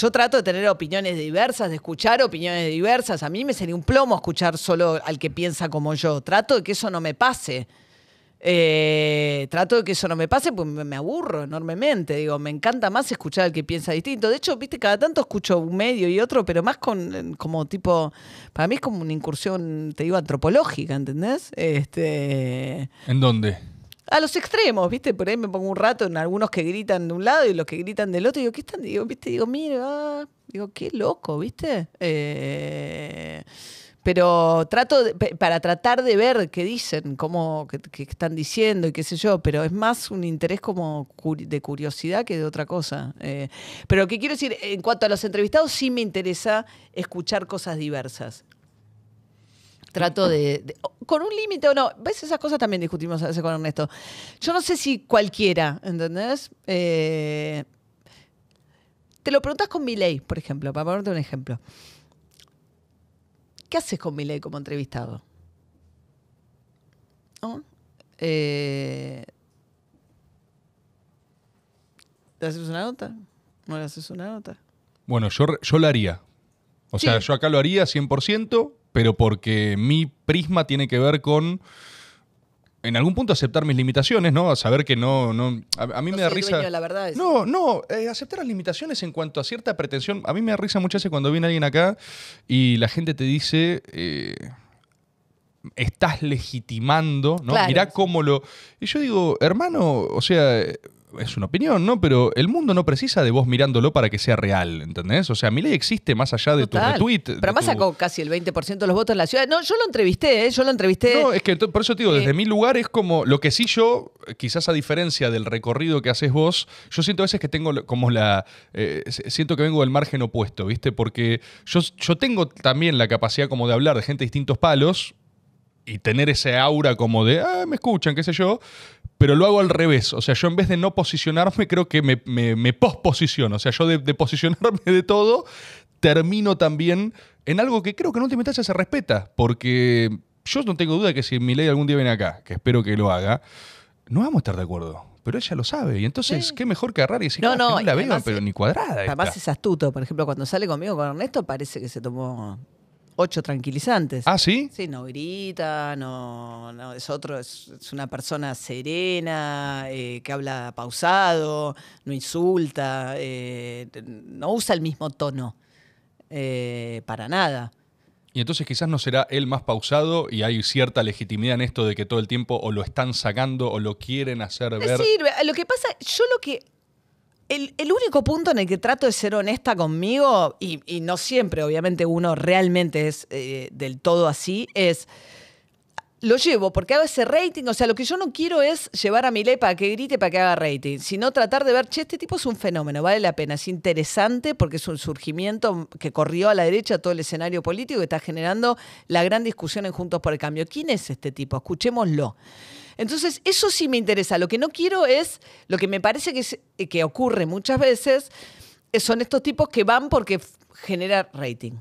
yo trato de tener opiniones diversas, de escuchar opiniones diversas. A mí me sería un plomo escuchar solo al que piensa como yo. Trato de que eso no me pase. Eh, trato de que eso no me pase, pues me aburro enormemente. Digo, me encanta más escuchar al que piensa distinto. De hecho, viste, cada tanto escucho un medio y otro, pero más con como tipo. Para mí es como una incursión, te digo, antropológica, ¿entendés? Este. ¿En dónde? a los extremos, ¿viste? Por ahí me pongo un rato en algunos que gritan de un lado y los que gritan del otro. Y digo, ¿qué están? Digo, ¿viste? Digo, mira, digo, qué loco, ¿viste? Eh, pero trato, para tratar de ver qué dicen, cómo, qué, están diciendo y qué sé yo, pero es más un interés como de curiosidad que de otra cosa. Eh, pero lo que quiero decir, en cuanto a los entrevistados, sí me interesa escuchar cosas diversas trato de, con un límite o no. ¿Ves? Esas cosas también discutimos a veces con Ernesto. Yo no sé si cualquiera, ¿entendés? Eh, te lo preguntas con mi ley, por ejemplo, para ponerte un ejemplo. ¿Qué haces con mi ley como entrevistado? ¿No? Eh, ¿Te haces una nota? ¿No le haces una nota? Bueno, yo, yo la haría. O sea, yo acá lo haría 100% pero porque mi prisma tiene que ver con en algún punto aceptar mis limitaciones, ¿no? A saber que no, no. A, mí me da risa. La verdad, no, no, eh, aceptar las limitaciones en cuanto a cierta pretensión. A mí me da risa muchas veces cuando viene alguien acá y la gente te dice. Eh, estás legitimando, ¿no? Mirá cómo lo. Y yo digo, hermano, o sea es una opinión, ¿no? Pero el mundo no precisa de vos mirándolo para que sea real, ¿entendés? O sea, mi ley existe más allá de tu retweet. Pero más sacó casi el 20% de los votos en la ciudad. No, yo lo entrevisté, ¿eh? Yo lo entrevisté. No, es que por eso te digo, desde mi lugar es como lo que sí yo, quizás a diferencia del recorrido que haces vos, yo siento a veces que tengo como la. Eh, siento que vengo del margen opuesto, ¿viste? Porque yo, yo tengo también la capacidad como de hablar de gente de distintos palos, y tener ese aura como de, ah, me escuchan, qué sé yo, pero lo hago al revés. O sea, yo en vez de no posicionarme, creo que me, me, posposiciono. O sea, yo de, posicionarme de todo, termino también en algo que creo que en última instancia se respeta, porque yo no tengo duda de que si mi ley algún día viene acá, que espero que lo haga, no vamos a estar de acuerdo pero ella lo sabe. Y entonces, qué mejor que agarrar y decir, no, ah, no, que no la veo, pero ni cuadrada. Además es astuto. Por ejemplo, cuando sale conmigo con Ernesto, parece que se tomó ocho tranquilizantes. ¿Ah, sí? Sí, no grita, no, no es otro, es, una persona serena, eh, que habla pausado, no insulta, eh, no usa el mismo tono eh, para nada. Y entonces quizás no será él más pausado y hay cierta legitimidad en esto de que todo el tiempo o lo están sacando o lo quieren hacer ver. Sí, lo que pasa, yo lo que el, único punto en el que trato de ser honesta conmigo, y, no siempre, obviamente uno realmente es eh, del todo así, es lo llevo porque hago ese rating. O sea, lo que yo no quiero es llevar a Milei para que grite, para que haga rating, sino tratar de ver, che, este tipo es un fenómeno, vale la pena, es interesante porque es un surgimiento que corrió a la derecha todo el escenario político y está generando la gran discusión en Juntos por el Cambio. ¿Quién es este tipo? Escuchémoslo. Entonces, eso sí me interesa. Lo que no quiero es, lo que me parece que, eh, ocurre muchas veces, son estos tipos que van porque genera rating.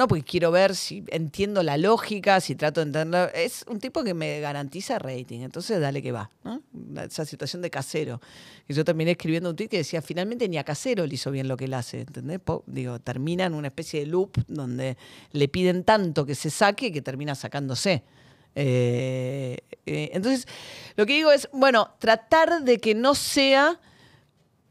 No, porque quiero ver si entiendo la lógica, si trato de entender. Es un tipo que me garantiza rating, entonces dale que va. Esa situación de casero. yo terminé escribiendo un tweet que decía, finalmente ni a casero le hizo bien lo que él hace, digo, termina en una especie de loop donde le piden tanto que se saque que termina sacándose. Eh, eh, entonces, lo que digo es, bueno, tratar de que no sea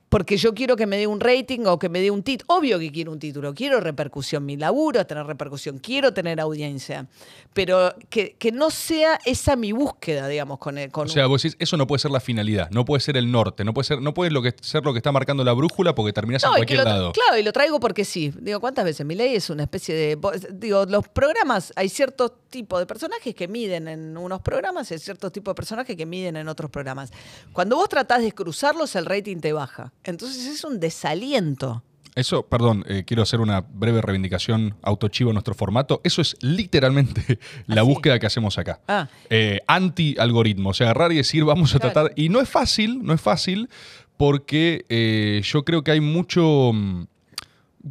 porque yo quiero que me dé un rating o que me dé un título. Obvio que quiero un título, quiero repercusión, mi laburo, tener repercusión, quiero tener audiencia, pero que, no sea esa mi búsqueda, digamos, con, el, O sea, vos decís, eso no puede ser la finalidad, no puede ser el norte, no puede ser, no puede lo que, ser lo que está marcando la brújula porque terminás en cualquier lado. Claro, y lo traigo porque sí. Digo, ¿cuántas veces? Mi ley es una especie de... Digo, los programas, hay ciertos tipos de personajes que miden en unos programas y hay ciertos tipos de personajes que miden en otros programas. Cuando vos tratás de cruzarlos, el rating te baja. Entonces es un desaliento. Eso, perdón, eh, quiero hacer una breve reivindicación autochivo en nuestro formato. Eso es literalmente la ah, búsqueda que hacemos acá. Ah. Eh, anti-algoritmo. O sea, agarrar y decir, vamos a tratar. Y no es fácil, no es fácil, porque eh, yo creo que hay mucho mm,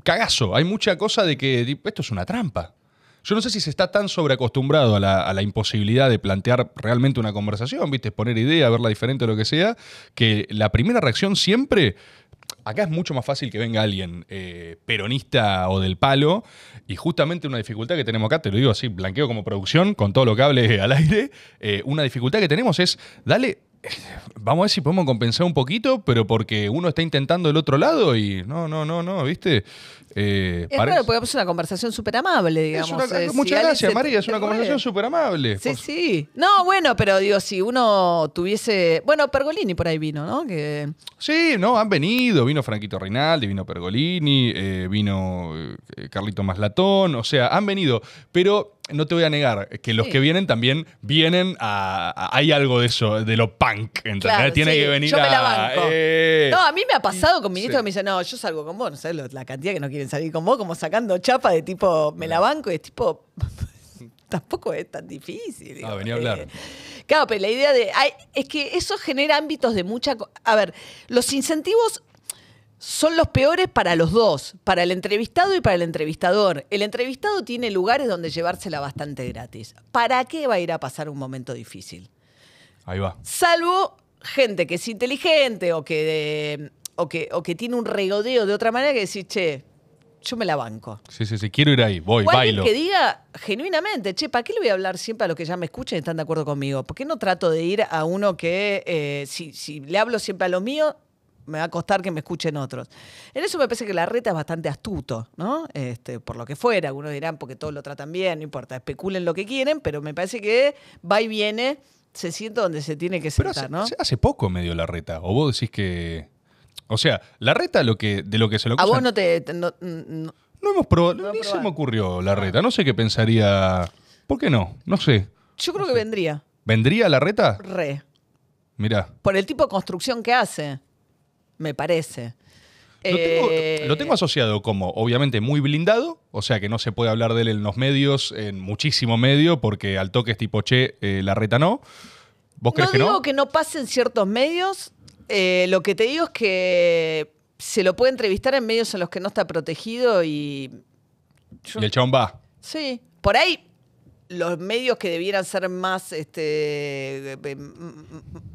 cagazo. Hay mucha cosa de que esto es una trampa. Yo no sé si se está tan sobreacostumbrado a la, a la imposibilidad de plantear realmente una conversación, ¿viste? Poner idea, verla diferente o lo que sea, que la primera reacción siempre acá es mucho más fácil que venga alguien eh, peronista o del palo, y justamente una dificultad que tenemos acá, te lo digo así, blanqueo como producción, con todo lo que hable al aire, eh, una dificultad que tenemos es, dale vamos a ver si podemos compensar un poquito, pero porque uno está intentando el otro lado y no, no, no, no, ¿viste? Eh, es claro, porque es una conversación súper amable, digamos. Eh, muchas gracias, María, es una conversación súper amable. Sí, sí. No, bueno, pero digo, si uno tuviese. Bueno, Pergolini por ahí vino, ¿no? Que... Sí, no, han venido. Vino Franquito Reinaldi vino Pergolini, eh, vino Carlito Maslatón, o sea, han venido. Pero no te voy a negar eh, que los que vienen también vienen a, Hay algo de eso, de lo punk, en realidad Tiene que venir a. la banco. Eh. No, a mí me ha pasado con ministros que me dicen, no, yo salgo con vos, no sé, la cantidad que no quieren salir con vos, como sacando chapa de tipo, me la banco y es tipo. tampoco es tan difícil. Ah, venía a hablar. Eh. Claro, pero la idea de. es que eso genera ámbitos de mucha. A ver, los incentivos son los peores para los dos, para el entrevistado y para el entrevistador. El entrevistado tiene lugares donde llevársela bastante gratis. ¿Para qué va a ir a pasar un momento difícil? Ahí va. Salvo gente que es inteligente o que, o que, o que tiene un regodeo de otra manera que decir, che, yo me la banco. Sí, sí, sí, quiero ir ahí, voy, bailo. que diga genuinamente, che, ¿para qué le voy a hablar siempre a los que ya me escuchan y están de acuerdo conmigo? ¿Por qué no trato de ir a uno que, eh, si, si le hablo siempre a lo mío, me va a costar que me escuchen otros. En eso me parece que la reta es bastante astuto, ¿no? Este, por lo que fuera, algunos dirán porque todos lo tratan bien, no importa, especulen lo que quieren, pero me parece que va y viene, se siente donde se tiene que sentar, hace, ¿no? Hace poco dio la reta, o vos decís que... O sea, la reta lo que, de lo que se lo A vos no te... No, hemos probado, ni se me ocurrió la reta, no sé qué pensaría... ¿Por qué no? No sé. Yo creo que vendría. ¿Vendría la reta? Re. mira Por el tipo de construcción que hace me parece. Eh, lo tengo, asociado como, obviamente, muy blindado, o sea que no se puede hablar de él en los medios, en muchísimo medio, porque al toque es tipo, che, eh, la reta no. ¿Vos crees que no? digo que no pase en ciertos medios. Eh, lo que te digo es que se lo puede entrevistar en medios en los que no está protegido y. Y el chabón va. Sí. Por ahí los medios que debieran ser más, este,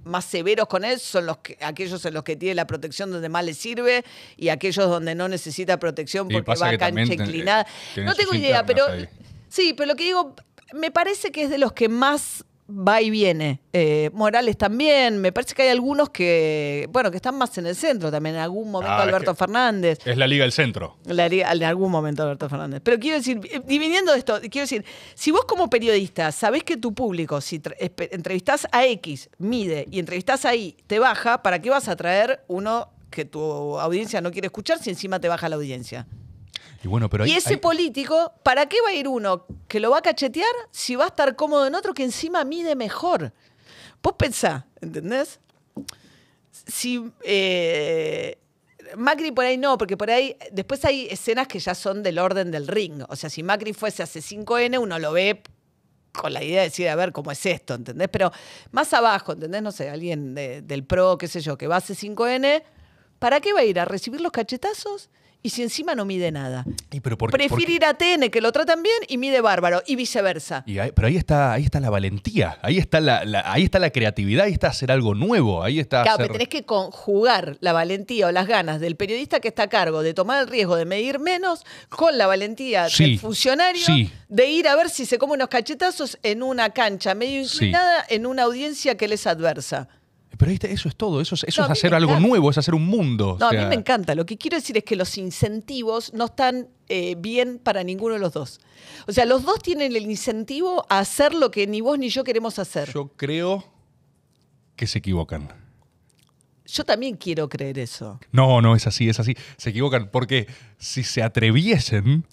más severos con él son los que, aquellos en los que tiene la protección donde más le sirve y aquellos donde no necesita protección porque va a cancha inclinada. no tengo idea, pero sí, pero lo que digo, me parece que es de los que más va y viene. Eh, Morales también, me parece que hay algunos que, bueno, que están más en el centro también, en algún momento ah, Alberto Fernández. Es la Liga del Centro. La liga, en algún momento Alberto Fernández. Pero quiero decir, eh, dividiendo esto, quiero decir, si vos como periodista sabés que tu público, si entrevistás a X, mide, y entrevistás ahí te baja, ¿para qué vas a traer uno que tu audiencia no quiere escuchar si encima te baja la audiencia? Y, ese político, ¿para qué va a ir uno que lo va a cachetear si va a estar cómodo en otro que encima mide mejor? Vos pensá, ¿entendés? Si eh, Macri por ahí no, porque por ahí después hay escenas que ya son del orden del ring. O sea, si Macri fuese c 5N, uno lo ve con la idea de decir, a ver, ¿cómo es esto? ¿Entendés? Pero más abajo, ¿entendés? No sé, alguien del PRO, qué sé yo, que va c 5N, ¿para qué va a ir? ¿A recibir los cachetazos? Y si encima no mide nada. Y ir a TN, que lo tratan bien, y mide bárbaro, y viceversa. Y pero ahí está, ahí está la valentía, ahí está la, ahí está la creatividad, ahí está hacer algo nuevo, ahí está. Claro, pero tenés que conjugar la valentía o las ganas del periodista que está a cargo de tomar el riesgo de medir menos con la valentía del funcionario de ir a ver si se come unos cachetazos en una cancha medio inclinada, en una audiencia que les adversa pero eso es todo, eso es, eso es hacer algo nuevo, es hacer un mundo. No, a mí me encanta. Lo que quiero decir es que los incentivos no están eh, bien para ninguno de los dos. O sea, los dos tienen el incentivo a hacer lo que ni vos ni yo queremos hacer. Yo creo que se equivocan. Yo también quiero creer eso. No, no, es así, es así. Se equivocan porque si se atreviesen,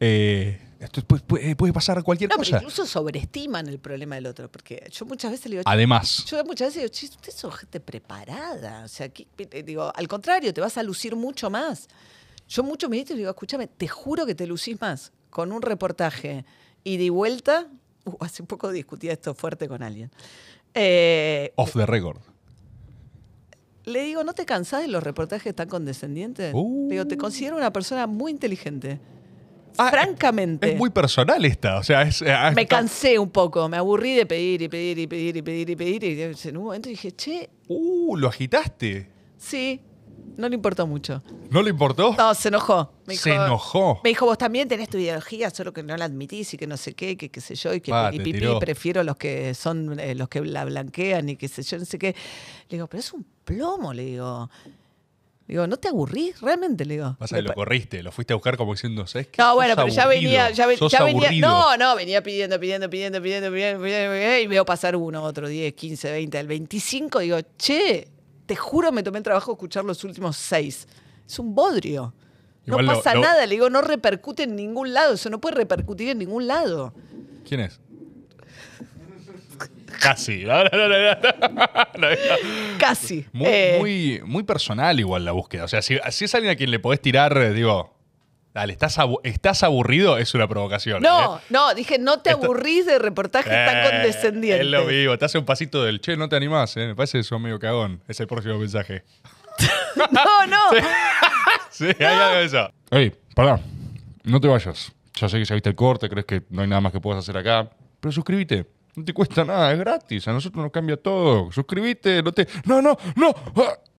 eh, esto pues, puede, puede pasar cualquier no, cosa. Pero incluso sobreestiman el problema del otro, porque yo muchas veces le digo. Además. Yo muchas veces digo, usted es gente preparada. O sea, digo, al contrario, te vas a lucir mucho más. Yo mucho me digo, escúchame, te juro que te lucís más con un reportaje y de vuelta. Uh, hace poco discutí esto fuerte con alguien. Eh, Off the record. Le digo, ¿no te cansás de los reportajes tan condescendientes? Uh. digo, te considero una persona muy inteligente. Ah, Francamente. Es muy personal esta. O sea, eh, Me cansé un poco, me aburrí de pedir y pedir y pedir y pedir y pedir. Y en un momento dije, che. Uh, lo agitaste. Sí, no le importó mucho. ¿No le importó? No, se enojó. Me se enojó. Me dijo, vos también tenés tu ideología, solo que no la admitís y que no sé qué, que qué sé yo, y que ah, prefiero los que son eh, los que la blanquean y qué sé yo, no sé qué. Le digo, pero es un plomo, le digo. Digo, ¿no te aburrís realmente? Le digo. Pasa que lo corriste, lo fuiste a buscar como diciendo, ¿sabes qué? No, bueno, pero aburrido, ya venía, ya, ve, ya venía. Aburrido. No, no, venía pidiendo, pidiendo, pidiendo, pidiendo, pidiendo, pidiendo, y veo pasar uno, otro, 10, 15, 20, el 25. Digo, che, te juro, me tomé el trabajo de escuchar los últimos seis. Es un bodrio. Igual no pasa lo... nada, le digo, no repercute en ningún lado, eso no puede repercutir en ningún lado. ¿Quién es? Casi. Casi. Muy, muy, personal igual la búsqueda. O sea, si, si, es alguien a quien le podés tirar, eh, digo, dale, estás, estás aburrido, es una provocación. No, ¿eh? no, dije, no te aburrís de reportajes tan eh, condescendientes. Es lo vivo, te hace un pasito del, che, no te animás, me parece eso medio cagón. Es el próximo mensaje. no, no. Sí, ahí hay algo eso. Ey, pará, no te vayas. Ya sé que ya viste el corte, crees que no hay nada más que puedas hacer acá, pero suscríbete. No te cuesta nada, es gratis. A nosotros nos cambia todo. Suscríbete, no te. No, no, no. Ah.